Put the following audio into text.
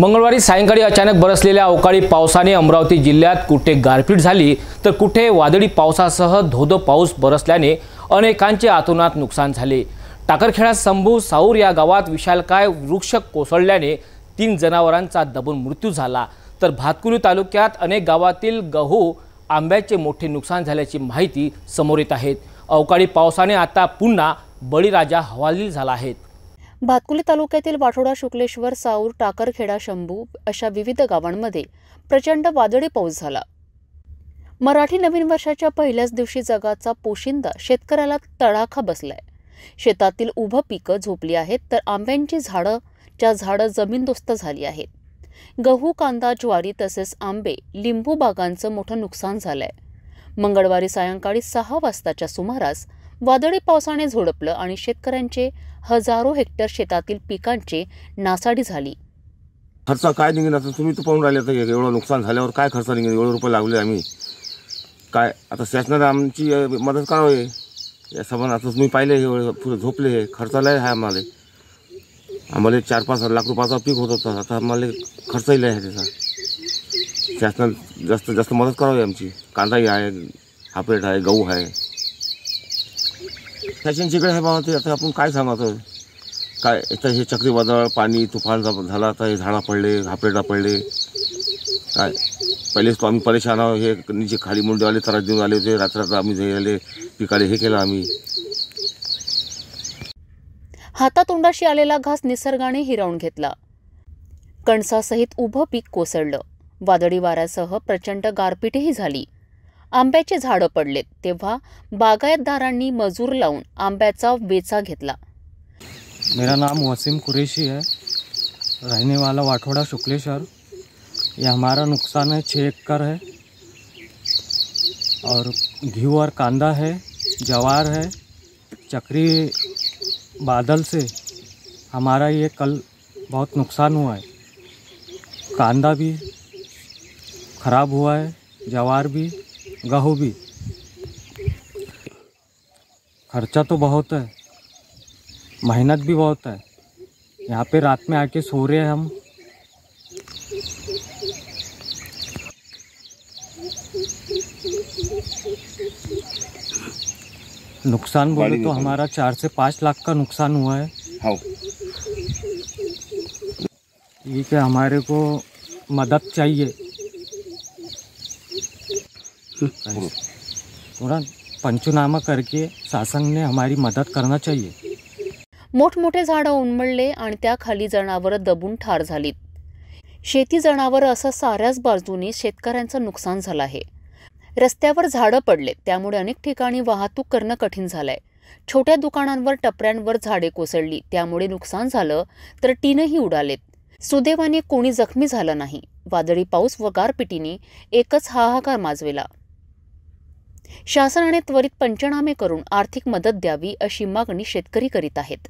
मंगळवारी सायंकाळी अचानक बरसलेल्या अवकाळी पावसाने अमरावती जिल्ह्यात कुठे गारपीट झाली तर कुठे वादळी पावसासह धोधो पाऊस बरसल्याने अनेकांचे आतोनात नुकसान झाले टाकरखेडा संभू साऊर या गावात विशालकाय वृक्ष कोसळल्याने तीन जनावरांचा दबून मृत्यू झाला तर भातकुरी तालुक्यात अनेक गावातील गहू आंब्याचे मोठे नुकसान झाल्याची माहिती समोर येत आहेत अवकाळी पावसाने आता पुन्हा बळीराजा हवालील झाला आहेत भातकुली तालुक्यातील वाठोडा शुक्लेश्वर साऊर टाकरखेडा शंभू अशा विविध गावांमध्ये प्रचंड वादळी पाऊस झाला मराठी नवीन वर्षाच्या पहिल्याच दिवशी जगाचा पोशिंदा शेतकऱ्याला तडाखा बसलाय शेतातील उभं पिकं झोपली आहेत तर आंब्यांची झाडं च्या झाडं जमीनदोस्त झाली आहेत गहू कांदा ज्वारी तसेच आंबे लिंबू बागांचं मोठं नुकसान झालंय मंगळवारी सायंकाळी सहा वाजताच्या सुमारास वादळी पावसाने झोडपलं आणि शेतकऱ्यांचे हजारो हेक्टर शेतातील पिकांचे नासाडी झाली खर्च काय निघेल आता तुम्ही तर पाहून राहिले तर एवढं नुकसान झाल्यावर काय खर्च निघेल एवढे रुपये लागले आम्ही काय आता शासनाने आमची मदत करावी या समान आता तुम्ही पाहिले हे झोपले हे लय आहे आम्हाला आम्हाला चार पाच लाख रुपयाचा पीक होत होता आता आम्हाला खर्चही आहे त्याचा शासनात जास्त जास्त मदत करावी आमची कांदाही आहे हापेट आहे गहू आहे फॅशन जिकडे हे ते आता आपण काय सांगतो काय तर हे चक्रीवादळ पाणी तुफान झाला तर हे झाडा पडले घापेटा पडले काय पहिलेच तो आम्ही परेशान आहोत हे जे खाली मुंडे आले त्रास देऊन आले होते रात्र आम्ही जे आले पिकाले हे केलं आम्ही हातातोंडाशी आलेला घास निसर्गाने हिरावून घेतला कणसासहित उभं पीक कोसळलं वादळी वाऱ्यासह प्रचंड गारपीटही झाली आंब्याचे झाडं पडलेत तेव्हा बागायतदारांनी मजूर लावून आंब्याचा वेचा घेतला मेरा नाम वसीम कुरेशी है रहने वाला वाठोड़ा शुक्लेश्वर ये हमारा नुकसान है छः एकड़ है और घी और कांदा है जवार है चक्री बादल से हमारा ये कल बहुत नुकसान हुआ है कांदा भी ख़राब हुआ है जवार भी गाहू भी खर्चा तो बहुत है मेहनत भी बहुत है यहाँ पे रात में आके सो रहे हैं हम नुकसान बोले तो हमारा चार से पाँच लाख का नुकसान हुआ है ये हाँ। ठीक है हमारे को मदद चाहिए पंचनामा करके शासन ने हमारी मदद करना चाहिए मोठमोठे झाडं उन्मळले आणि त्या खाली जनावर दबून ठार झालीत शेती जनावर असं साऱ्याच बाजूनी शेतकऱ्यांचं नुकसान झालं आहे रस्त्यावर झाडं पडले त्यामुळे अनेक ठिकाणी वाहतूक करणं कठीण झालंय छोट्या दुकानांवर टपऱ्यांवर झाडे कोसळली त्यामुळे नुकसान झालं तर टीनही उडालेत सुदैवाने कोणी जखमी झालं नाही वादळी पाऊस व गारपिटीने एकच हाहाकार माजविला शासनाने त्वरित पंचनामे करून आर्थिक मदत द्यावी अशी मागणी शेतकरी करीत आहेत